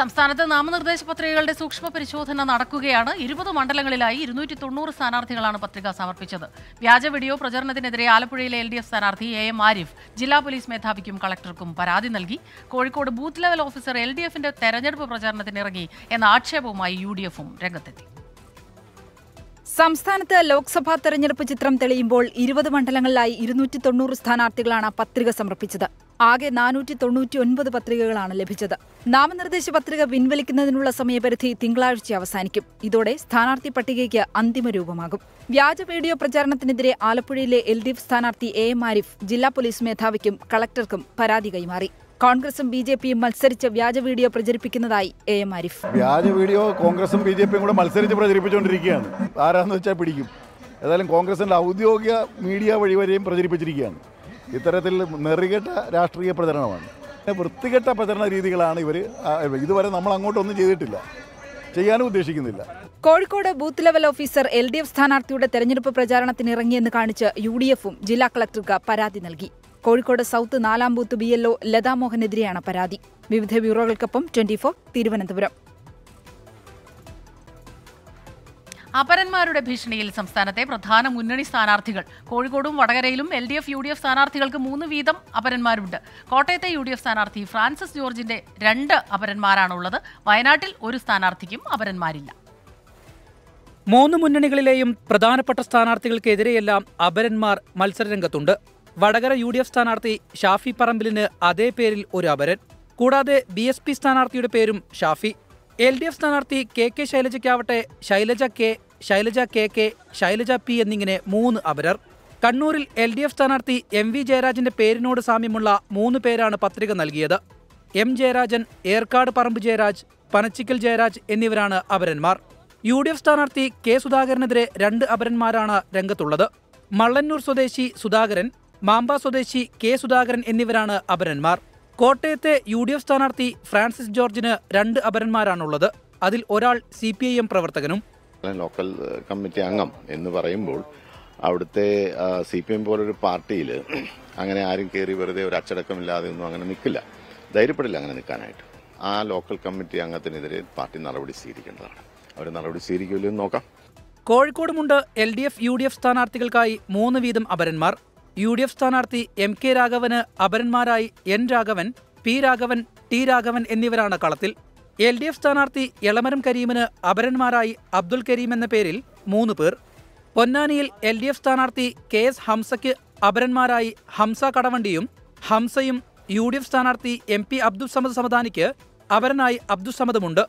സംസ്ഥാനത്ത് നാമനിർദ്ദേശ പത്രികകളുടെ സൂക്ഷ്മ പരിശോധന നടക്കുകയാണ് ഇരുപത് മണ്ഡലങ്ങളിലായി ഇരുന്നൂറ്റി തൊണ്ണൂറ് സ്ഥാനാർത്ഥികളാണ് പത്രിക സമർപ്പിച്ചത് വ്യാജ വീഡിയോ പ്രചരണത്തിനെതിരെ ആലപ്പുഴയിലെ എൽ ഡി എഫ് സ്ഥാനാർത്ഥി എ എം ആരിഫ് ജില്ലാ പോലീസ് മേധാവിക്കും കളക്ടർക്കും പരാതി നൽകി Kozhikode booth level officer L D എഫിന്റെ തെരഞ്ഞെടുപ്പ് പ്രചാരണത്തിനിറങ്ങി എന്ന ആക്ഷേപവുമായി യു ഡി എഫും രംഗത്തെത്തി സംസ്ഥാനത്ത് ലോക്സഭാ തെരഞ്ഞെടുപ്പ് ചിത്രം തെളിയുമ്പോൾ ഇരുപത് മണ്ഡലങ്ങളിലായി ഇരുന്നൂറ്റി തൊണ്ണൂറ് സ്ഥാനാർത്ഥികളാണ് പത്രിക സമർപ്പിച്ചത് ആകെ നാനൂറ്റി തൊണ്ണൂറ്റി ഒൻപത് പത്രികകളാണ് ലഭിച്ചത് നാമനിർദ്ദേശ പത്രിക പിൻവലിക്കുന്നതിനുള്ള സമയപരിധി തിങ്കളാഴ്ച അവസാനിക്കും ഇതോടെ സ്ഥാനാർത്ഥി പട്ടികയ്ക്ക് അന്തിമ രൂപമാകും വ്യാജ വീഡിയോ പ്രചാരണത്തിനെതിരെ ആലപ്പുഴയിലെ എൽ ഡി എഫ് സ്ഥാനാർത്ഥി എ എം ആരിഫ് ജില്ലാ പോലീസ് മേധാവിക്കും കളക്ടർക്കും പരാതി കൈമാറി കോൺഗ്രസും ബി ജെ പിയും മത്സരിച്ച് വ്യാജ വീഡിയോ പ്രചരിപ്പിക്കുന്നതായി എ എം ആരിഫ് വ്യാജ വീഡിയോ കോൺഗ്രസും ബി ജെ പിയും കൂടെ മത്സരിച്ച് പ്രചരിപ്പിച്ചുകൊണ്ടിരിക്കുകയാണ് ആരാന്ന് വെച്ചാൽ പിടിക്കും ഏതായാലും കോൺഗ്രസിന്റെ ഔദ്യോഗിക മീഡിയ വഴി വരെയും പ്രചരിപ്പിച്ചിരിക്കുകയാണ് ഇത്തരത്തിൽ നെറികെട്ട രാഷ്ട്രീയ പ്രചരണമാണ് വൃത്തികെട്ട പ്രചരണ രീതികളാണ് ഇവർ ഇതുവരെ നമ്മൾ അങ്ങോട്ടൊന്നും ചെയ്തിട്ടില്ല ചെയ്യാനും ഉദ്ദേശിക്കുന്നില്ല Kozhikode booth level officer L D F സ്ഥാനാർത്ഥിയുടെ തെരഞ്ഞെടുപ്പ് പ്രചാരണത്തിന് ഇറങ്ങിയെന്ന് കാണിച്ച് യു ഡി എഫും ജില്ലാ കളക്ടർക്ക് പരാതി നൽകി കോഴിക്കോട് സൗത്ത് നാലാം ബൂത്ത് ബി എൽഒ ലതാമോഹനെതിരെയാണ് പരാതി വിവിധ ബ്യൂറോകൾക്കൊപ്പം ട്വന്റി ഫോർ തിരുവനന്തപുരം അപരന്മാരുടെ ഭീഷണിയിൽ സംസ്ഥാനത്തെ പ്രധാന മുന്നണി സ്ഥാനാർത്ഥികൾ കോഴിക്കോടും വടകരയിലും L D F U D F സ്ഥാനാർത്ഥികൾക്ക് മൂന്ന് വീതം അപരന്മാരുണ്ട് കോട്ടയത്തെ യു ഡി എഫ് സ്ഥാനാർത്ഥി ഫ്രാൻസിസ് ജോർജിന്റെ രണ്ട് അപരന്മാരാണുള്ളത് വയനാട്ടിൽ ഒരു സ്ഥാനാർത്ഥിക്കും അപരന്മാരില്ല മൂന്ന് മുന്നണികളിലെയും പ്രധാനപ്പെട്ട സ്ഥാനാർത്ഥികൾക്കെതിരെയെല്ലാം അപരന്മാർ മത്സരരംഗത്തുണ്ട് വടകര യു ഡി എഫ് സ്ഥാനാർത്ഥി ഷാഫി പറമ്പിലിന് അതേ പേരിൽ ഒരു അപരൻ കൂടാതെ ബി എസ് പി സ്ഥാനാർത്ഥിയുടെ പേരും ഷാഫി എൽ ഡി എഫ് സ്ഥാനാർത്ഥി കെ കെ ശൈലജയ്ക്കാവട്ടെ Shailaja K Shailaja K K Shailaja P എന്നിങ്ങനെ മൂന്ന് അപരർ കണ്ണൂരിൽ എൽ ഡി എഫ് സ്ഥാനാർത്ഥി എം വി ജയരാജന്റെ പേരിനോട് സാമ്യമുള്ള മൂന്ന് പേരാണ് പത്രിക നൽകിയത് എം ജയരാജൻ ഏർക്കാട് പറമ്പ് ജയരാജ് പനച്ചിക്കൽ ജയരാജ് എന്നിവരാണ് അപരന്മാർ യു ഡി എഫ് സ്ഥാനാർത്ഥി കെ സുധാകരനെതിരെ രണ്ട് അപരന്മാരാണ് രംഗത്തുള്ളത് മള്ളന്നൂർ സ്വദേശി സുധാകരൻ മാമ്പ സ്വദേശി കെ സുധാകരൻ എന്നിവരാണ് അപരന്മാർ കോട്ടയത്തെ യു ഡി എഫ് സ്ഥാനാർത്ഥി ഫ്രാൻസിസ് ജോർജിന് രണ്ട് അപരന്മാരാണുള്ളത് അതിൽ ഒരാൾ സി പി ഐ എം പ്രവർത്തകനും ലോക്കൽ കമ്മിറ്റി അംഗം എന്ന് പറയുമ്പോൾ അവിടുത്തെ സി പി എം പോലൊരു പാർട്ടിയിൽ അങ്ങനെ ആരും കയറി വെറുതെ ഒരു അച്ചടക്കമില്ലാതെ ഒന്നും അങ്ങനെ നിൽക്കില്ല ധൈര്യപ്പെടില്ല അങ്ങനെ നിൽക്കാനായിട്ട് ആ ലോക്കൽ കമ്മിറ്റി അംഗത്തിനെതിരെ പാർട്ടി നടപടി സ്വീകരിക്കേണ്ടതാണ് അവർ നടപടി സ്വീകരിക്കുമല്ലോ നോക്കാം നോക്കാം മുണ്ട് L D F U D F സ്ഥാനാർത്ഥികൾക്കായി മൂന്ന് വീതം അപരന്മാർ യു ഡി എഫ് സ്ഥാനാർത്ഥി എം കെ രാഘവന് അപരന്മാരായി N Raghavan P Raghavan T Raghavan എന്നിവരാണ് കളത്തിൽ എൽ ഡി എഫ് സ്ഥാനാർത്ഥി എളമരം കരീമിന് അപരന്മാരായി അബ്ദുൽ കരീം എന്ന പേരിൽ മൂന്ന് പേർ പൊന്നാനിയിൽ എൽ ഡി എഫ് സ്ഥാനാർത്ഥി കെ എസ് ഹംസയ്ക്ക് അപരന്മാരായി ഹംസ കടവണ്ടിയും ഹംസയും യു ഡി എഫ് സ്ഥാനാർത്ഥി എം പി അബ്ദുൾ സമദ് സമദാനിക്ക് അപരനായി അബ്ദുൾ സമദുമുണ്ട്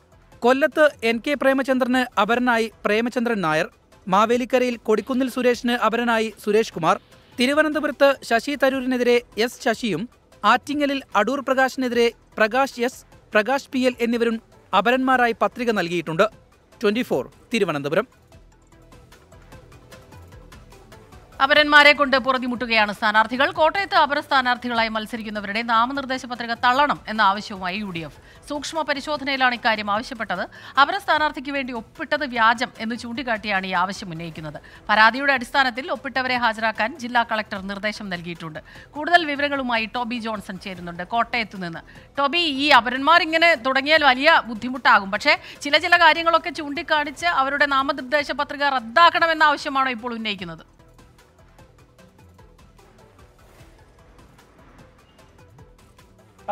കൊല്ലത്ത് എൻ കെ പ്രേമചന്ദ്രന് അപരനായി പ്രേമചന്ദ്രൻ നായർ മാവേലിക്കരയിൽ കൊടിക്കുന്നിൽ സുരേഷിന് അപരനായി സുരേഷ് കുമാർ തിരുവനന്തപുരത്ത് ശശി തരൂരിനെതിരെ എസ് ശശിയും ആറ്റിങ്ങലിൽ അടൂർ പ്രകാശിനെതിരെ Prakash S Prakash P L എന്നിവരും അപരന്മാരായി പത്രിക നൽകിയിട്ടുണ്ട് ട്വന്റി ഫോർ തിരുവനന്തപുരം അപരന്മാരെ കൊണ്ട് പുറകിമുട്ടുകയാണ് സ്ഥാനാർത്ഥികൾ കോട്ടയത്ത് അപര സ്ഥാനാർത്ഥികളായി മത്സരിക്കുന്നവരുടെ നാമനിർദ്ദേശ പത്രിക തള്ളണം എന്ന ആവശ്യവുമായി യു സൂക്ഷ്മ പരിശോധനയിലാണ് ഇക്കാര്യം ആവശ്യപ്പെട്ടത് അവര സ്ഥാനാർത്ഥിക്ക് വേണ്ടി ഒപ്പിട്ടത് വ്യാജം എന്ന് ചൂണ്ടിക്കാട്ടിയാണ് ഈ ആവശ്യം ഉന്നയിക്കുന്നത് പരാതിയുടെ അടിസ്ഥാനത്തിൽ ഒപ്പിട്ടവരെ ഹാജരാക്കാൻ ജില്ലാ കളക്ടർ നിർദ്ദേശം നൽകിയിട്ടുണ്ട് കൂടുതൽ വിവരങ്ങളുമായി ടോബി ജോൺസൺ ചേരുന്നുണ്ട് കോട്ടയത്ത് നിന്ന് ടോബി ഈ അപരന്മാർ ഇങ്ങനെ തുടങ്ങിയാൽ വലിയ ബുദ്ധിമുട്ടാകും പക്ഷേ ചില ചില കാര്യങ്ങളൊക്കെ ചൂണ്ടിക്കാണിച്ച് അവരുടെ നാമനിർദ്ദേശ പത്രിക റദ്ദാക്കണമെന്ന ആവശ്യമാണോ ഇപ്പോൾ ഉന്നയിക്കുന്നത്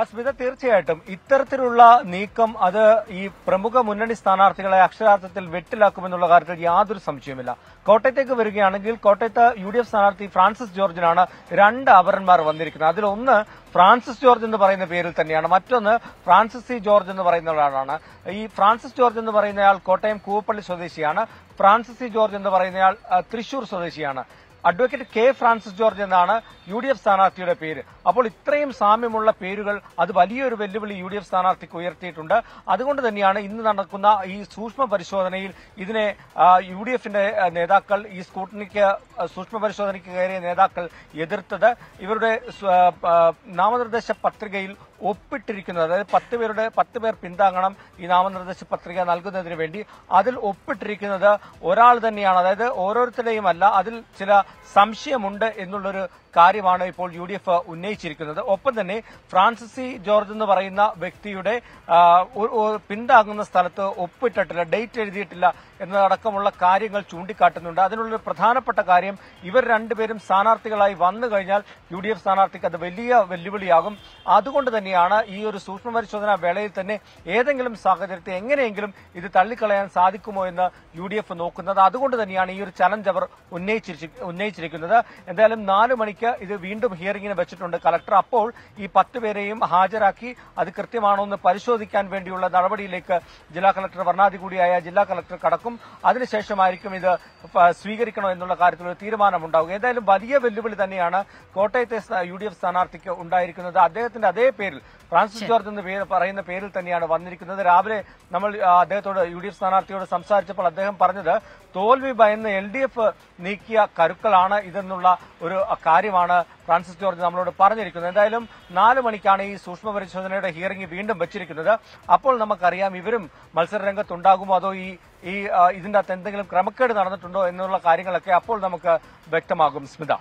അസ്മിത തീർച്ചയായിട്ടും ഇത്തരത്തിലുള്ള നീക്കം അത് ഈ പ്രമുഖ മുന്നണി സ്ഥാനാർത്ഥികളെ അക്ഷരാർത്ഥത്തിൽ വെട്ടിലാക്കുമെന്നുള്ള കാര്യത്തിൽ യാതൊരു സംശയമില്ല കോട്ടയത്തേക്ക് വരികയാണെങ്കിൽ കോട്ടയത്ത് യു ഡി എഫ് സ്ഥാനാർത്ഥി ഫ്രാൻസിസ് ജോർജിനാണ് രണ്ട് അപരന്മാർ വന്നിരിക്കുന്നത് അതിലൊന്ന് ഫ്രാൻസിസ് ജോർജ് എന്ന് പറയുന്ന പേരിൽ തന്നെയാണ് മറ്റൊന്ന് ഫ്രാൻസിസ് സി ജോർജ് എന്ന് പറയുന്ന ഒരാളാണ് ഈ ഫ്രാൻസിസ് ജോർജ് എന്ന് പറയുന്നയാൾ കോട്ടയം കൂവപ്പള്ളി സ്വദേശിയാണ് ഫ്രാൻസിസ് സി ജോർജ് എന്ന് പറയുന്നയാൾ തൃശൂർ സ്വദേശിയാണ് അഡ്വക്കേറ്റ് കെ ഫ്രാൻസിസ് ജോർജ് എന്നാണ് യു ഡി എഫ് സ്ഥാനാർത്ഥിയുടെ പേര് അപ്പോൾ ഇത്രയും സാമ്യമുള്ള പേരുകൾ അത് വലിയൊരു വെല്ലുവിളി യു ഡി എഫ് സ്ഥാനാർത്ഥിക്ക് ഉയർത്തിയിട്ടുണ്ട് അതുകൊണ്ട് തന്നെയാണ് ഇന്ന് നടക്കുന്ന ഈ സൂക്ഷ്മ പരിശോധനയിൽ ഇതിനെ യു ഡി എഫിന്റെ നേതാക്കൾ ഈ സ്കൂട്ടനിക്ക് സൂക്ഷ്മ പരിശോധനയ്ക്ക് കയറിയ നേതാക്കൾ എതിർത്തത് ഇവരുടെ നാമനിർദ്ദേശ പത്രികയിൽ ഒപ്പിട്ടിരിക്കുന്നത് അതായത് പത്ത് പേരുടെ പത്ത് പേർ പിന്താങ്ങണം ഈ നാമനിർദ്ദേശ പത്രിക നൽകുന്നതിന് വേണ്ടി അതിൽ ഒപ്പിട്ടിരിക്കുന്നത് ഒരാൾ തന്നെയാണ് അതായത് ഓരോരുത്തരുടെയും അല്ല അതിൽ ചില സംശയമുണ്ട് എന്നുള്ളൊരു കാര്യമാണ് ഇപ്പോൾ യു ഉന്നയിച്ചിരിക്കുന്നത് ഒപ്പം തന്നെ ഫ്രാൻസിസി ജോർജ് എന്ന് പറയുന്ന വ്യക്തിയുടെ പിന്താങ്ങുന്ന സ്ഥലത്ത് ഒപ്പിട്ടിട്ടില്ല ഡേറ്റ് എഴുതിയിട്ടില്ല എന്നതടക്കമുള്ള കാര്യങ്ങൾ ചൂണ്ടിക്കാട്ടുന്നുണ്ട് അതിനുള്ളൊരു പ്രധാനപ്പെട്ട കാര്യം ഇവർ രണ്ടുപേരും സ്ഥാനാർത്ഥികളായി വന്നു കഴിഞ്ഞാൽ യു ഡി എഫ് സ്ഥാനാർത്ഥിക്ക് അത് വലിയ വെല്ലുവിളിയാകും അതുകൊണ്ട് തന്നെയാണ് ഈ ഒരു സൂക്ഷ്മ പരിശോധനാ വേളയിൽ തന്നെ ഏതെങ്കിലും സാഹചര്യത്തെ എങ്ങനെയെങ്കിലും ഇത് തള്ളിക്കളയാൻ സാധിക്കുമോ എന്ന് യു ഡി എഫ് നോക്കുന്നത് അതുകൊണ്ട് തന്നെയാണ് ഈ ഒരു ചലഞ്ച് അവർ ഉന്നയിച്ചിരിക്കുന്നത് എന്തായാലും നാല് മണിക്ക് ഇടയ്ക്ക് ഇത് വീണ്ടും ഹിയറിംഗിന് വെച്ചിട്ടുണ്ട് കളക്ടർ അപ്പോൾ ഈ പത്ത് പേരെയും ഹാജരാക്കി അത് കൃത്യമാണോ എന്ന് പരിശോധിക്കാൻ വേണ്ടിയുള്ള നടപടിയിലേക്ക് ജില്ലാ കളക്ടർ വർണ്ണാധികൂടിയായ ജില്ലാ കളക്ടർ കടക്കും അതിനുശേഷമായിരിക്കും ഇത് സ്വീകരിക്കണോ എന്നുള്ള കാര്യത്തിൽ ഒരു തീരുമാനമുണ്ടാവുക ഏതായാലും വലിയ വെല്ലുവിളി തന്നെയാണ് കോട്ടയത്തെ യു ഡി എഫ് സ്ഥാനാർത്ഥിക്ക് ഉണ്ടായിരിക്കുന്നത് അദ്ദേഹത്തിന്റെ അതേ പേരിൽ ഫ്രാൻസിസ് ജോർജ് എന്ന് പേര് പറയുന്ന പേരിൽ തന്നെയാണ് വന്നിരിക്കുന്നത് രാവിലെ നമ്മൾ അദ്ദേഹത്തോട് യു ഡി എഫ് സ്ഥാനാർത്ഥിയോട് സംസാരിച്ചപ്പോൾ അദ്ദേഹം പറഞ്ഞത് തോൽവി ഭയന്ന് എൽ ഡി എഫ് നീക്കിയ കരുക്കളാണ് ഇതെന്നുള്ള ഒരു കാര്യമാണ് ഫ്രാൻസിസ് ജോർജ് നമ്മളോട് പറഞ്ഞിരിക്കുന്നത് എന്തായാലും നാല് മണിക്കാണ് ഈ സൂക്ഷ്മ പരിശോധനയുടെ ഹിയറിംഗ് വീണ്ടും വെച്ചിരിക്കുന്നത് അപ്പോൾ നമുക്കറിയാം ഇവരും മത്സരരംഗത്തുണ്ടാകുമോ അതോ ഈ ഈ ഇതിന്റെ അകത്ത് എന്തെങ്കിലും ക്രമക്കേട് നടന്നിട്ടുണ്ടോ എന്നുള്ള കാര്യങ്ങളൊക്കെ അപ്പോൾ നമുക്ക് വ്യക്തമാകും സ്മിത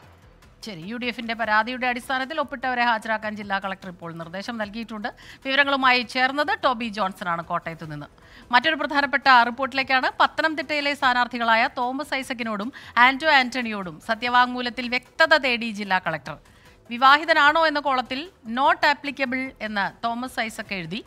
ശരി യു ഡി എഫിന്റെ പരാതിയുടെ അടിസ്ഥാനത്തിൽ ഒപ്പിട്ടവരെ ഹാജരാക്കാൻ ജില്ലാ കളക്ടർ ഇപ്പോൾ നിർദ്ദേശം നൽകിയിട്ടുണ്ട് വിവരങ്ങളുമായി ചേർന്നത് ടോബി ജോൺസൺ ആണ് കോട്ടയത്തു നിന്ന് മറ്റൊരു പ്രധാനപ്പെട്ട റിപ്പോർട്ടിലേക്കാണ് പത്തനംതിട്ടയിലെ സ്ഥാനാർത്ഥികളായ തോമസ് ഐസക്കിനോടും ആന്റോ ആന്റണിയോടും സത്യവാങ്മൂലത്തിൽ വ്യക്തത തേടി ജില്ലാ കളക്ടർ വിവാഹിതനാണോ എന്ന കോളത്തിൽ നോട്ട് ആപ്ലിക്കബിൾ എന്ന് തോമസ് ഐസക് എഴുതി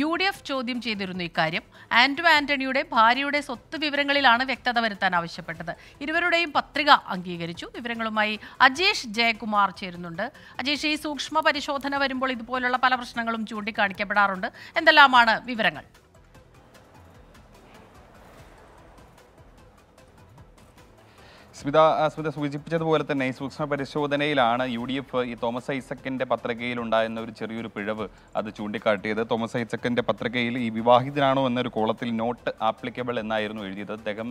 യു ഡി എഫ് ചോദ്യം ചെയ്തിരുന്നു ഇക്കാര്യം ആന്റോ ആന്റണിയുടെ ഭാര്യയുടെ സ്വത്ത് വിവരങ്ങളിലാണ് വ്യക്തത വരുത്താൻ ആവശ്യപ്പെട്ടത് ഇരുവരുടെയും പത്രിക അംഗീകരിച്ചു വിവരങ്ങളുമായി അജേഷ് ജയകുമാർ ചേരുന്നുണ്ട് അജേഷ് ഈ സൂക്ഷ്മ പരിശോധന വരുമ്പോൾ ഇതുപോലുള്ള പല പ്രശ്നങ്ങളും ചൂണ്ടിക്കാണിക്കപ്പെടാറുണ്ട് എന്തെല്ലാമാണ് വിവരങ്ങൾ സ്മിത സ്മിത സൂചിപ്പിച്ചതുപോലെ തന്നെ ഈ സൂക്ഷ്മ പരിശോധനയിലാണ് യു ഡി എഫ് ഈ തോമസ് ഐസക്കിന്റെ പത്രികയിൽ ഉണ്ടായിരുന്ന ഒരു ചെറിയൊരു പിഴവ് അത് ചൂണ്ടിക്കാട്ടിയത് തോമസ് ഐസക്കിന്റെ പത്രികയിൽ ഈ വിവാഹിതനാണോ എന്നൊരു കോളത്തിൽ നോട്ട് ആപ്ലിക്കബിൾ എന്നായിരുന്നു എഴുതിയത് അദ്ദേഹം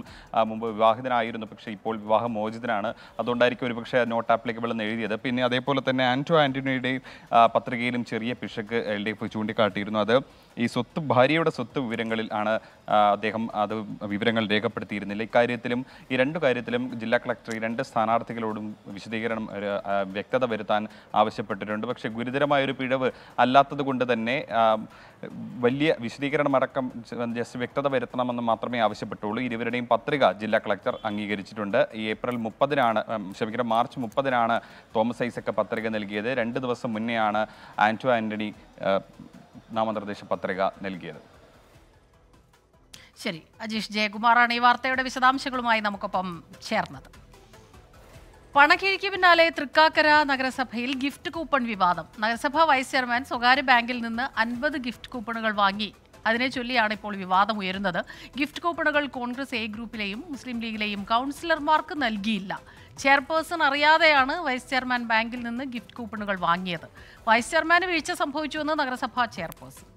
മുമ്പ് വിവാഹിതനായിരുന്നു പക്ഷേ ഇപ്പോൾ മോചിതനാണ് അതുകൊണ്ടായിരിക്കും ഒരുപക്ഷെ നോട്ട് ആപ്ലിക്കബിൾ എന്ന് എഴുതിയത് പിന്നെ അതേപോലെ തന്നെ ആന്റോ ആന്റണിയുടെയും പത്രികയിലും ചെറിയ പിശക് എൽ ഡി എഫ് ചൂണ്ടിക്കാട്ടിയിരുന്നു അത് ഈ സ്വത്ത് ഭാര്യയുടെ സ്വത്ത് വിവരങ്ങളിൽ ആണ് അദ്ദേഹം അത് വിവരങ്ങൾ രേഖപ്പെടുത്തിയിരുന്നില്ല ഇക്കാര്യത്തിലും ഈ രണ്ട് കാര്യത്തിലും ജില്ലാ കളക്ടർ ഈ രണ്ട് സ്ഥാനാർത്ഥികളോടും വിശദീകരണം വ്യക്തത വരുത്താൻ ആവശ്യപ്പെട്ടിട്ടുണ്ട് പക്ഷേ ഗുരുതരമായൊരു പിഴവ് അല്ലാത്തത് കൊണ്ട് തന്നെ വലിയ വിശദീകരണമടക്കം ജസ്റ്റ് വ്യക്തത വരുത്തണമെന്ന് മാത്രമേ ആവശ്യപ്പെട്ടുള്ളൂ ഇരുവരുടെയും പത്രിക ജില്ലാ കളക്ടർ അംഗീകരിച്ചിട്ടുണ്ട് ഈ ഏപ്രിൽ മുപ്പതിനാണ് ക്ഷമിക്കണം മാർച്ച് മുപ്പതിനാണ് തോമസ് ഐസക്ക് പത്രിക നൽകിയത് രണ്ട് ദിവസം മുന്നെയാണ് ആൻറ്റോ ആൻ്റണി നാമനിർദ്ദേശ പത്രിക നൽകിയത് ശരി അജീഷ് ജയകുമാറാണ് ഈ വാർത്തയുടെ വിശദാംശങ്ങളുമായി നമുക്കൊപ്പം ചേർന്നത് പണക്കിഴിക്ക് പിന്നാലെ തൃക്കാക്കര നഗരസഭയിൽ ഗിഫ്റ്റ് കൂപ്പൺ വിവാദം നഗരസഭാ വൈസ് ചെയർമാൻ സ്വകാര്യ ബാങ്കിൽ നിന്ന് അൻപത് ഗിഫ്റ്റ് കൂപ്പണുകൾ വാങ്ങി അതിനെ ചൊല്ലിയാണ് ഇപ്പോൾ വിവാദം ഉയരുന്നത് ഗിഫ്റ്റ് കൂപ്പണുകൾ കോൺഗ്രസ് എ ഗ്രൂപ്പിലെയും മുസ്ലിം ലീഗിലെയും കൗൺസിലർമാർക്ക് നൽകിയില്ല ചെയർപേഴ്സൺ അറിയാതെയാണ് വൈസ് ചെയർമാൻ ബാങ്കിൽ നിന്ന് ഗിഫ്റ്റ് കൂപ്പണുകൾ വാങ്ങിയത് വൈസ് ചെയർമാന് വീഴ്ച സംഭവിച്ചുവെന്ന് നഗരസഭാ ചെയർപേഴ്സൺ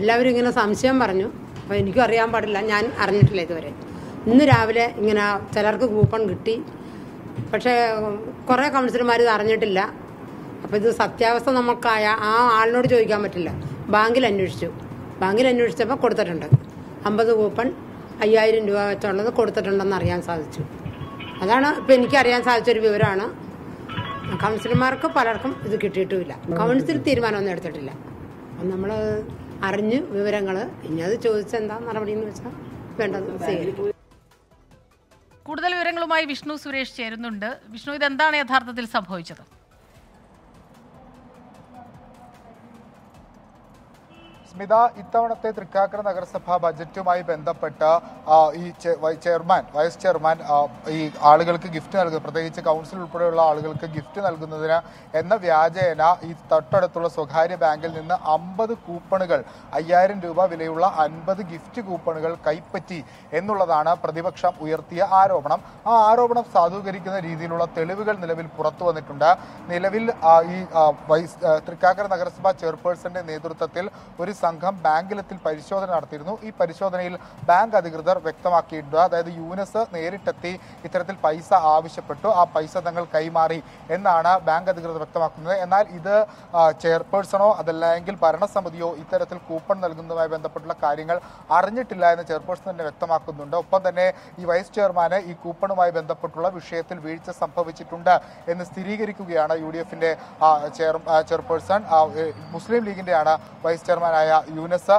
എല്ലാവരും ഇങ്ങനെ സംശയം പറഞ്ഞു അപ്പോൾ എനിക്കും അറിയാൻ പാടില്ല ഞാൻ അറിഞ്ഞിട്ടില്ല ഇതുവരെ ഇന്ന് രാവിലെ ഇങ്ങനെ ചിലർക്ക് കൂപ്പൺ കിട്ടി പക്ഷേ കുറേ കൗൺസിലർമാർ ഇത് അറിഞ്ഞിട്ടില്ല അപ്പോൾ ഇത് സത്യാവസ്ഥ നമുക്കായ ആ ആളിനോട് ചോദിക്കാൻ പറ്റില്ല ബാങ്കിൽ അന്വേഷിച്ചു ബാങ്കിൽ അന്വേഷിച്ചപ്പോൾ കൊടുത്തിട്ടുണ്ട് അമ്പത് കൂപ്പൺ അയ്യായിരം രൂപ വെച്ചുള്ളത് കൊടുത്തിട്ടുണ്ടെന്ന് അറിയാൻ സാധിച്ചു അതാണ് ഇപ്പം അറിയാൻ സാധിച്ചൊരു വിവരമാണ് കൗൺസിലർമാർക്ക് പലർക്കും ഇത് കിട്ടിയിട്ടുമില്ല കൗൺസിൽ തീരുമാനമൊന്നും എടുത്തിട്ടില്ല അപ്പം നമ്മൾ അറിഞ്ഞ് വിവരങ്ങൾ ഇനി അത് ചോദിച്ചെന്താ എന്ന് വെച്ചാൽ വേണ്ടത് സ്വീകരിക്കും കൂടുതൽ വിവരങ്ങളുമായി വിഷ്ണു സുരേഷ് ചേരുന്നുണ്ട് വിഷ്ണു ഇതെന്താണ് യഥാർത്ഥത്തിൽ സംഭവിച്ചത് സ്മിത ഇത്തവണത്തെ തൃക്കാക്കര നഗരസഭാ ബജറ്റുമായി ബന്ധപ്പെട്ട് ഈ ചെയർമാൻ വൈസ് ചെയർമാൻ ഈ ആളുകൾക്ക് ഗിഫ്റ്റ് നൽകുക പ്രത്യേകിച്ച് കൗൺസിൽ ഉൾപ്പെടെയുള്ള ആളുകൾക്ക് ഗിഫ്റ്റ് നൽകുന്നതിന് എന്ന വ്യാജേന ഈ തൊട്ടടുത്തുള്ള സ്വകാര്യ ബാങ്കിൽ നിന്ന് അമ്പത് കൂപ്പണുകൾ അയ്യായിരം രൂപ വിലയുള്ള അൻപത് ഗിഫ്റ്റ് കൂപ്പണുകൾ കൈപ്പറ്റി എന്നുള്ളതാണ് പ്രതിപക്ഷം ഉയർത്തിയ ആരോപണം ആ ആരോപണം സാധൂകരിക്കുന്ന രീതിയിലുള്ള തെളിവുകൾ നിലവിൽ പുറത്തു വന്നിട്ടുണ്ട് നിലവിൽ ഈ വൈസ് തൃക്കാക്കര നഗരസഭാ ചെയർപേഴ്സന്റെ നേതൃത്വത്തിൽ ഒരു സംഘം ബാങ്കിലെത്തിൽ പരിശോധന നടത്തിയിരുന്നു ഈ പരിശോധനയിൽ ബാങ്ക് അധികൃതർ വ്യക്തമാക്കിയിട്ടുണ്ട് അതായത് യൂനസ് നേരിട്ടെത്തി ഇത്തരത്തിൽ പൈസ ആവശ്യപ്പെട്ടു ആ പൈസ തങ്ങൾ കൈമാറി എന്നാണ് ബാങ്ക് അധികൃതർ വ്യക്തമാക്കുന്നത് എന്നാൽ ഇത് ചെയർപേഴ്സണോ അതല്ലെങ്കിൽ ഭരണസമിതിയോ ഇത്തരത്തിൽ കൂപ്പൺ നൽകുന്നതുമായി ബന്ധപ്പെട്ടുള്ള കാര്യങ്ങൾ അറിഞ്ഞിട്ടില്ല എന്ന് ചെയർപേഴ്സൺ തന്നെ വ്യക്തമാക്കുന്നുണ്ട് ഒപ്പം തന്നെ ഈ വൈസ് ചെയർമാന് ഈ കൂപ്പണുമായി ബന്ധപ്പെട്ടുള്ള വിഷയത്തിൽ വീഴ്ച സംഭവിച്ചിട്ടുണ്ട് എന്ന് സ്ഥിരീകരിക്കുകയാണ് യു ഡി എഫിന്റെ ചെയർപേഴ്സൺ മുസ്ലിം ലീഗിന്റെയാണ് വൈസ് ചെയർമാനായ യുനെസ്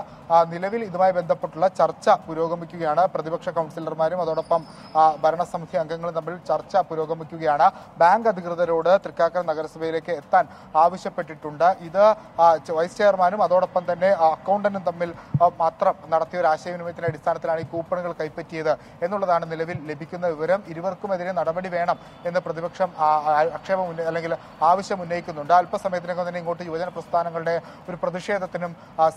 നിലവിൽ ഇതുമായി ബന്ധപ്പെട്ടുള്ള ചർച്ച പുരോഗമിക്കുകയാണ് പ്രതിപക്ഷ കൗൺസിലർമാരും അതോടൊപ്പം ഭരണസമിതി അംഗങ്ങളും തമ്മിൽ ചർച്ച പുരോഗമിക്കുകയാണ് ബാങ്ക് അധികൃതരോട് തൃക്കാക്കര നഗരസഭയിലേക്ക് എത്താൻ ആവശ്യപ്പെട്ടിട്ടുണ്ട് ഇത് വൈസ് ചെയർമാനും അതോടൊപ്പം തന്നെ അക്കൗണ്ടന്റും തമ്മിൽ മാത്രം നടത്തിയ ഒരു ആശയവിനിമയത്തിന്റെ അടിസ്ഥാനത്തിലാണ് ഈ കൂപ്പണുകൾ കൈപ്പറ്റിയത് എന്നുള്ളതാണ് നിലവിൽ ലഭിക്കുന്ന വിവരം ഇരുവർക്കുമെതിരെ നടപടി വേണം എന്ന് പ്രതിപക്ഷം ആക്ഷേപം അല്ലെങ്കിൽ ആവശ്യം ഉന്നയിക്കുന്നുണ്ട് അല്പസമയത്തിനകം തന്നെ ഇങ്ങോട്ട് യുവജന പ്രസ്ഥാനങ്ങളുടെ ഒരു പ്രതിഷേധത്തിനും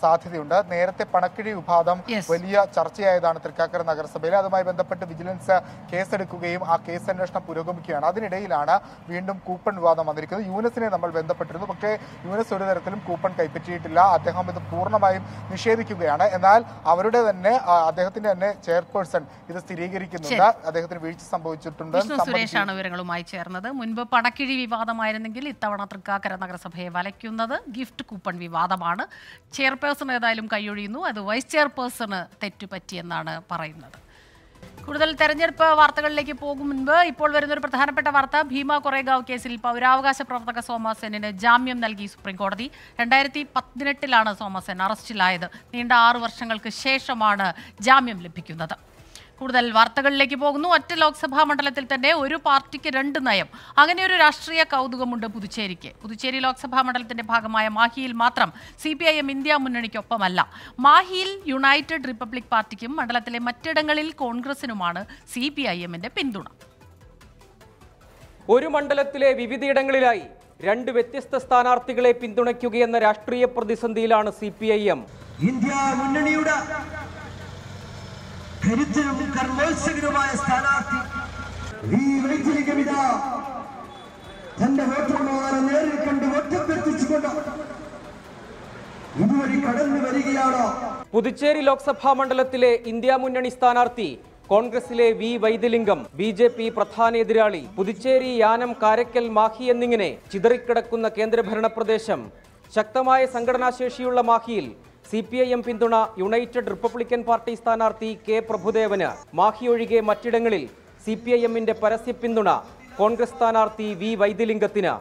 സാധ്യതയുണ്ട് നേരത്തെ പണക്കിഴി വിവാദം വലിയ ചർച്ചയായതാണ് തൃക്കാക്കര നഗരസഭയിൽ അതുമായി ബന്ധപ്പെട്ട് വിജിലൻസ് കേസെടുക്കുകയും ആ കേസ് അന്വേഷണം പുരോഗമിക്കുകയാണ് അതിനിടയിലാണ് വീണ്ടും കൂപ്പൺ വിവാദം വന്നിരിക്കുന്നത് യൂനസിനെ നമ്മൾ ബന്ധപ്പെട്ടിരുന്നു പക്ഷേ യൂനസ് ഒരു തരത്തിലും കൂപ്പൺ കൈപ്പറ്റിയിട്ടില്ല അദ്ദേഹം ഇത് പൂർണ്ണമായും നിഷേധിക്കുകയാണ് എന്നാൽ അവരുടെ തന്നെ അദ്ദേഹത്തിന്റെ തന്നെ ചെയർപേഴ്സൺ ഇത് സ്ഥിരീകരിക്കുന്നുണ്ട് അദ്ദേഹത്തിന് വീഴ്ച സംഭവിച്ചിട്ടുണ്ട് സുരേഷാണ് വിവരങ്ങളുമായി ചേർന്നത് മുൻപ് പണക്കിഴി വിവാദമായിരുന്നെങ്കിൽ ഇത്തവണ തൃക്കാക്കര നഗരസഭയെ വലയ്ക്കുന്നത് ഗിഫ്റ്റ് കൂപ്പൺ വിവാദമാണ് ചെയർപേഴ്സൺ ചെയർപേഴ്സൺ ഏതായാലും കൈയൊഴിയുന്നു അത് വൈസ് ചെയർപേഴ്സണ് തെറ്റുപറ്റിയെന്നാണ് പറയുന്നത് കൂടുതൽ തെരഞ്ഞെടുപ്പ് വാർത്തകളിലേക്ക് പോകും മുൻപ് ഇപ്പോൾ വരുന്ന ഒരു പ്രധാനപ്പെട്ട വാർത്ത ഭീമ കൊറേഗാവ് കേസിൽ പൗരാവകാശ പ്രവർത്തക സോമാസേനന് ജാമ്യം നൽകി സുപ്രീംകോടതി രണ്ടായിരത്തി പതിനെട്ടിലാണ് സോമസേൻ അറസ്റ്റിലായത് നീണ്ട ആറു വർഷങ്ങൾക്ക് ശേഷമാണ് ജാമ്യം ലഭിക്കുന്നത് കൂടുതൽ വാർത്തകളിലേക്ക് പോകുന്നു ഒറ്റ ലോക്സഭാ മണ്ഡലത്തിൽ തന്നെ ഒരു പാർട്ടിക്ക് രണ്ട് നയം അങ്ങനെ ഒരു രാഷ്ട്രീയ കൗതുകമുണ്ട് പുതുച്ചേരിക്ക് പുതുച്ചേരി ലോക്സഭാ മണ്ഡലത്തിന്റെ ഭാഗമായ മാഹിയിൽ മാത്രം C P I M India മുന്നണിക്കൊപ്പമല്ല മാഹിയിൽ യുണൈറ്റഡ് റിപ്പബ്ലിക് പാർട്ടിക്കും മണ്ഡലത്തിലെ മറ്റിടങ്ങളിൽ കോൺഗ്രസിനുമാണ് സി പി ഐ എമ്മിന്റെ പിന്തുണ ഒരു മണ്ഡലത്തിലെ വിവിധയിടങ്ങളിലായി രണ്ട് വ്യത്യസ്ത സ്ഥാനാർത്ഥികളെ പിന്തുണയ്ക്കുകയെന്ന രാഷ്ട്രീയ പ്രതിസന്ധിയിലാണ് C P I M India മുന്നണിയുടെ കരുത്തരും കർമ്മോത്സകരുമായ സ്ഥാനാർത്ഥി ഈ വൈദ്യുതി കവിത തന്റെ വോട്ടർമാരെ നേരിൽ കണ്ട് ഒറ്റപ്പെത്തിച്ചുകൊണ്ട് ഇതുവഴി കടന്നു വരികയാണ് പുതുച്ചേരി ലോക്സഭാ മണ്ഡലത്തിലെ ഇന്ത്യ മുന്നണി സ്ഥാനാർത്ഥി കോൺഗ്രസിലെ V Vaithilingam B J P പ്രധാന എതിരാളി പുതുച്ചേരി യാനം കാരക്കൽ മാഹി എന്നിങ്ങനെ ചിതറിക്കിടക്കുന്ന കേന്ദ്രഭരണ പ്രദേശം ശക്തമായ സംഘടനാശേഷിയുള്ള മാഹിയിൽ സി പി ഐ എം പിന്തുണ യുണൈറ്റഡ് റിപ്പബ്ലിക്കൻ പാർട്ടി സ്ഥാനാർത്ഥി കെ പ്രഭുദേവന് മാഹി ഒഴികെ മറ്റിടങ്ങളിൽ സി പി ഐ എമ്മിന്റെ പരസ്യ പിന്തുണ കോൺഗ്രസ് സ്ഥാനാർത്ഥി വി വൈദ്യലിംഗത്തിന്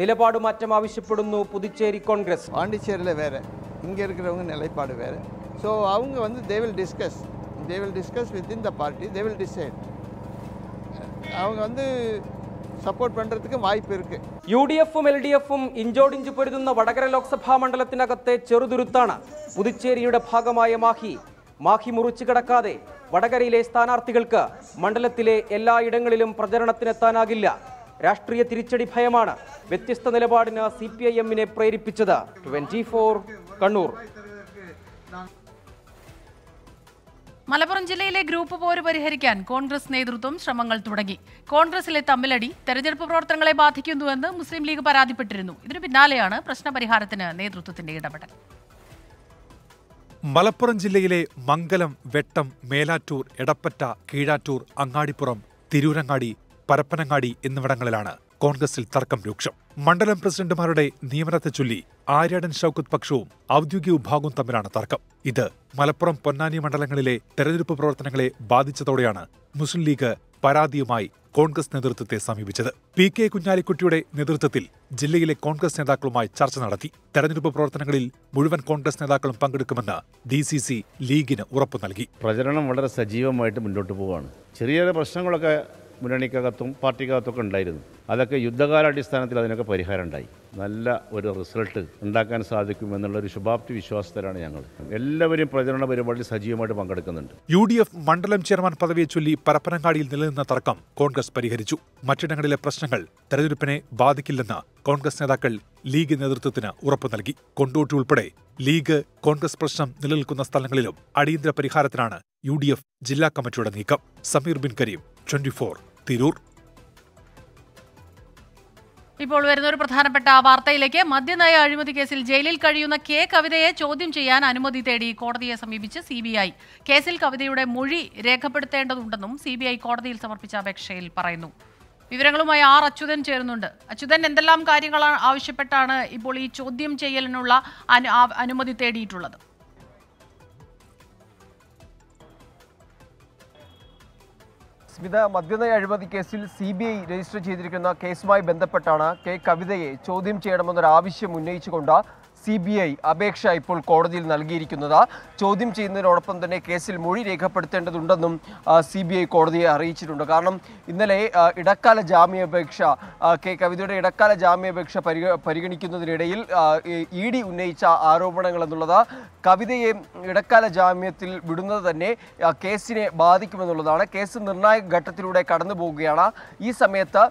നിലപാട് മാറ്റം ആവശ്യപ്പെടുന്നു പുതുച്ചേരി കോൺഗ്രസ് പാണ്ടിച്ചേരിയിലെ വേറെ ഇങ്ങനെ இருக்கிறவங்க വേറെ സോ ஸோ அவங்க வந்து they will discuss they will discuss within the party they will decide அவங்க സപ്പോർട്ട് பண்ணுறதுக்கு വായ്പ இருக்குது യു ഡി എഫും എൽ ഡി എഫും ഇഞ്ചോടിഞ്ചു പൊരുതുന്ന വടകര ലോക്സഭാ മണ്ഡലത്തിനകത്തെ ചെറുതുരുത്താണ് പുതുച്ചേരിയുടെ ഭാഗമായ മാഹി മാഹി മുറിച്ചു കിടക്കാതെ വടകരയിലെ സ്ഥാനാർത്ഥികൾക്ക് മണ്ഡലത്തിലെ എല്ലായിടങ്ങളിലും പ്രചരണത്തിനെത്താനാകില്ല രാഷ്ട്രീയ തിരിച്ചടി ഭയമാണ് വ്യത്യസ്ത നിലപാടിന് സി പി ഐ എമ്മിനെ പ്രേരിപ്പിച്ചത് ട്വന്റി ഫോർ കണ്ണൂർ മലപ്പുറം ജില്ലയിലെ ഗ്രൂപ്പ് പോര് പരിഹരിക്കാൻ കോൺഗ്രസ് നേതൃത്വം ശ്രമങ്ങൾ തുടങ്ങി കോൺഗ്രസിലെ തമ്മിലടി തെരഞ്ഞെടുപ്പ് പ്രവർത്തനങ്ങളെ ബാധിക്കുന്നുവെന്ന് മുസ്ലിം ലീഗ് പരാതിപ്പെട്ടിരുന്നു ഇതിനു പിന്നാലെയാണ് പ്രശ്നപരിഹാരത്തിന് നേതൃത്വത്തിന്റെ ഇടപെടൽ മലപ്പുറം ജില്ലയിലെ മംഗലം വെട്ടം മേലാറ്റൂർ എടപ്പറ്റ കീഴാറ്റൂർ അങ്ങാടിപ്പുറം തിരൂരങ്ങാടി പരപ്പനങ്ങാടി എന്നിവിടങ്ങളിലാണ് കോൺഗ്രസിൽ തർക്കം രൂക്ഷം മണ്ഡലം പ്രസിഡന്റുമാരുടെ നിയമനത്തെ ചൊല്ലി ആര്യാടൻ ഷൌക്കത്ത് പക്ഷവും ഔദ്യോഗിക വിഭാഗവും തമ്മിലാണ് തർക്കം ഇത് മലപ്പുറം പൊന്നാനി മണ്ഡലങ്ങളിലെ തെരഞ്ഞെടുപ്പ് പ്രവർത്തനങ്ങളെ ബാധിച്ചതോടെയാണ് മുസ്ലിം ലീഗ് പരാതിയുമായി കോൺഗ്രസ് നേതൃത്വത്തെ സമീപിച്ചത് പി കെ കുഞ്ഞാലിക്കുട്ടിയുടെ നേതൃത്വത്തിൽ ജില്ലയിലെ കോൺഗ്രസ് നേതാക്കളുമായി ചർച്ച നടത്തി തെരഞ്ഞെടുപ്പ് പ്രവർത്തനങ്ങളിൽ മുഴുവൻ കോൺഗ്രസ് നേതാക്കളും പങ്കെടുക്കുമെന്ന് ഡി സി സി ലീഗിന് ഉറപ്പു നൽകി പ്രചരണം വളരെ സജീവമായിട്ട് മുന്നോട്ട് പോവുകയാണ് ചെറിയ പ്രശ്നങ്ങളൊക്കെ മുന്നണിക്കകത്തും പാർട്ടിക്കകത്തൊക്കെ ഉണ്ടായിരുന്നു അതൊക്കെ യുദ്ധകാലാടിസ്ഥാനത്തിൽ അതിനൊക്കെ പരിഹാരം ഉണ്ടായി നല്ല ഒരു റിസൾട്ട് ഉണ്ടാക്കാൻ ഒരു ശുഭാപ്തി വിശ്വാസത്തിലാണ് ഞങ്ങൾ എല്ലാവരും പ്രചരണ പരിപാടിയിൽ സജീവമായിട്ട് പങ്കെടുക്കുന്നുണ്ട് യു ഡി എഫ് മണ്ഡലം ചെയർമാൻ പദവിയെ ചൊല്ലി പരപ്പനങ്ങാടിയിൽ നിലനിന്ന തർക്കം കോൺഗ്രസ് പരിഹരിച്ചു മറ്റിടങ്ങളിലെ പ്രശ്നങ്ങൾ തെരഞ്ഞെടുപ്പിനെ ബാധിക്കില്ലെന്ന് കോൺഗ്രസ് നേതാക്കൾ ലീഗ് നേതൃത്വത്തിന് ഉറപ്പു നൽകി കൊണ്ടോട്ടി ഉൾപ്പെടെ ലീഗ് കോൺഗ്രസ് പ്രശ്നം നിലനിൽക്കുന്ന സ്ഥലങ്ങളിലും അടിയന്തര പരിഹാരത്തിനാണ് യു ജില്ലാ കമ്മിറ്റിയുടെ നീക്കം സമീർ ബിൻ കരീം ട്വന്റി ഫോർ തിരൂർ ഇപ്പോൾ വരുന്ന ഒരു പ്രധാനപ്പെട്ട വാർത്തയിലേക്ക് മദ്യനയ അഴിമതി കേസിൽ ജയിലിൽ കഴിയുന്ന കെ കവിതയെ ചോദ്യം ചെയ്യാൻ അനുമതി തേടി കോടതിയെ സമീപിച്ച് സി ബി ഐ കേസിൽ കവിതയുടെ മൊഴി രേഖപ്പെടുത്തേണ്ടതുണ്ടെന്നും സി ബി ഐ കോടതിയിൽ സമർപ്പിച്ച അപേക്ഷയിൽ പറയുന്നു വിവരങ്ങളുമായി ആർ അച്യുതൻ ചേരുന്നുണ്ട് അച്യുതൻ എന്തെല്ലാം കാര്യങ്ങളാണ് ആവശ്യപ്പെട്ടാണ് ഇപ്പോൾ ഈ ചോദ്യം ചെയ്യലിനുള്ള അനുമതി തേടിയിട്ടുള്ളത് സ്മിത മദ്യനയ അഴിമതി കേസിൽ സി ബി ഐ രജിസ്റ്റർ ചെയ്തിരിക്കുന്ന കേസുമായി ബന്ധപ്പെട്ടാണ് കെ കവിതയെ ചോദ്യം ചെയ്യണമെന്നൊരാവശ്യം ഉന്നയിച്ചുകൊണ്ട് സി ബി ഐ അപേക്ഷ ഇപ്പോൾ കോടതിയിൽ നൽകിയിരിക്കുന്നത് ചോദ്യം ചെയ്യുന്നതിനോടൊപ്പം തന്നെ കേസിൽ മൊഴി രേഖപ്പെടുത്തേണ്ടതുണ്ടെന്നും സി ബി ഐ കോടതിയെ അറിയിച്ചിട്ടുണ്ട് കാരണം ഇന്നലെ ഇടക്കാല ജാമ്യാപേക്ഷ കെ കവിതയുടെ ഇടക്കാല ജാമ്യാപേക്ഷ പരിഗ പരിഗണിക്കുന്നതിനിടയിൽ ഇ ഡി ഉന്നയിച്ച ആരോപണങ്ങൾ എന്നുള്ളത് കവിതയെ ഇടക്കാല ജാമ്യത്തിൽ വിടുന്നത് തന്നെ കേസിനെ ബാധിക്കുമെന്നുള്ളതാണ് കേസ് നിർണായക ഘട്ടത്തിലൂടെ കടന്നു പോവുകയാണ് ഈ സമയത്ത്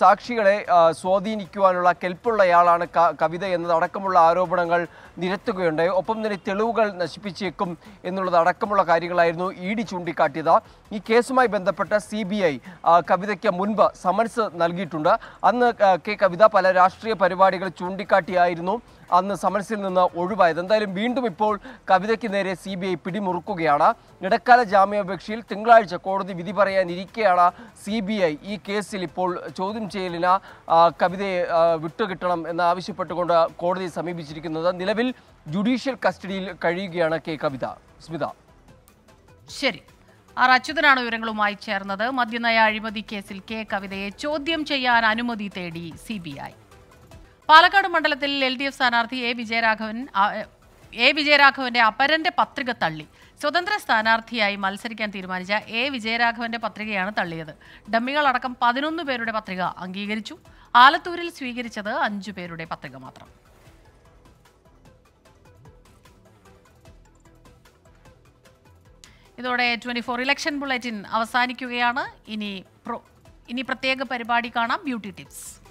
സാക്ഷികളെ സ്വാധീനിക്കുവാനുള്ള കെൽപ്പുള്ളയാളാണ് കവിത എന്നതടക്കമുള്ള ആരോപണങ്ങൾ നിരത്തുകയുണ്ടായി ഒപ്പം തന്നെ തെളിവുകൾ നശിപ്പിച്ചേക്കും എന്നുള്ളത് അടക്കമുള്ള കാര്യങ്ങളായിരുന്നു ഇ ഡി ചൂണ്ടിക്കാട്ടിയത് ഈ കേസുമായി ബന്ധപ്പെട്ട സി ബി ഐ കവിതയ്ക്ക് മുൻപ് സമൻസ് നൽകിയിട്ടുണ്ട് അന്ന് കെ കവിത പല രാഷ്ട്രീയ പരിപാടികൾ ചൂണ്ടിക്കാട്ടിയായിരുന്നു അന്ന് സമൻസിൽ നിന്ന് ഒഴിവായത് എന്തായാലും വീണ്ടും ഇപ്പോൾ കവിതയ്ക്ക് നേരെ സി ബി ഐ പിടിമുറുക്കുകയാണ് ഇടക്കാല ജാമ്യാപേക്ഷയിൽ തിങ്കളാഴ്ച കോടതി വിധി പറയാനിരിക്കെയാണ് സി ബി ഐ ഈ കേസിൽ ഇപ്പോൾ ചോദ്യം ചെയ്യലിന് കവിതയെ വിട്ടുകിട്ടണം എന്നാവശ്യപ്പെട്ടുകൊണ്ട് കോടതിയെ സമീപിച്ചിരിക്കുന്നത് നിലവിൽ നിലവിൽ ജുഡീഷ്യൽ കസ്റ്റഡിയിൽ കഴിയുകയാണ് കെ കവിത സ്മിത ശരി ആർ അച്യുതനാണ് വിവരങ്ങളുമായി ചേർന്നത് മദ്യനയ അഴിമതി കേസിൽ കെ കവിതയെ ചോദ്യം ചെയ്യാൻ അനുമതി തേടി സി ബി ഐ പാലക്കാട് മണ്ഡലത്തിൽ എൽ ഡി എഫ് സ്ഥാനാർത്ഥി എ വിജയരാഘവൻ എ വിജയരാഘവന്റെ അപരന്റെ പത്രിക തള്ളി സ്വതന്ത്ര സ്ഥാനാർത്ഥിയായി മത്സരിക്കാൻ തീരുമാനിച്ച എ വിജയരാഘവന്റെ പത്രികയാണ് തള്ളിയത് ഡമ്മികളടക്കം പതിനൊന്ന് പേരുടെ പത്രിക അംഗീകരിച്ചു ആലത്തൂരിൽ സ്വീകരിച്ചത് അഞ്ചു പേരുടെ പത്രിക മാത്രം ഇതോടെ ട്വൻറ്റി ഫോർ ഇലക്ഷൻ ബുള്ളറ്റിൻ അവസാനിക്കുകയാണ് ഇനി ഇനി പ്രത്യേക പരിപാടി കാണാം ബ്യൂട്ടി ടിപ്സ്